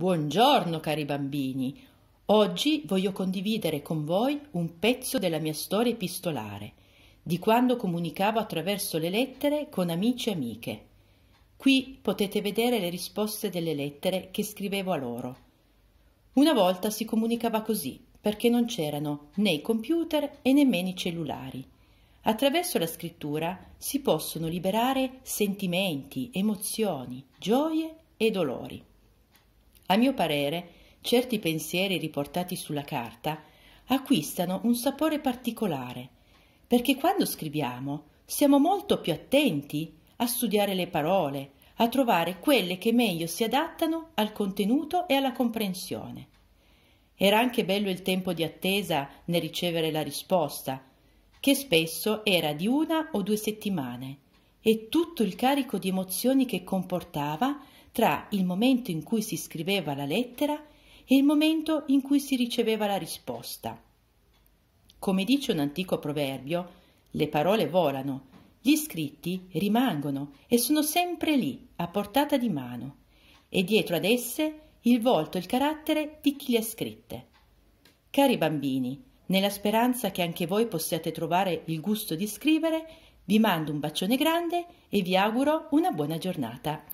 Buongiorno cari bambini. Oggi voglio condividere con voi un pezzo della mia storia epistolare, di quando comunicavo attraverso le lettere con amici e amiche. Qui potete vedere le risposte delle lettere che scrivevo a loro. Una volta si comunicava così, perché non c'erano né i computer e nemmeno i cellulari. Attraverso la scrittura si possono liberare sentimenti, emozioni, gioie e dolori. A mio parere, certi pensieri riportati sulla carta acquistano un sapore particolare, perché quando scriviamo siamo molto più attenti a studiare le parole, a trovare quelle che meglio si adattano al contenuto e alla comprensione. Era anche bello il tempo di attesa nel ricevere la risposta, che spesso era di una o due settimane, e tutto il carico di emozioni che comportava tra il momento in cui si scriveva la lettera e il momento in cui si riceveva la risposta. Come dice un antico proverbio, le parole volano, gli scritti rimangono e sono sempre lì, a portata di mano, e dietro ad esse il volto e il carattere di chi le ha scritte. Cari bambini, nella speranza che anche voi possiate trovare il gusto di scrivere, vi mando un bacione grande e vi auguro una buona giornata.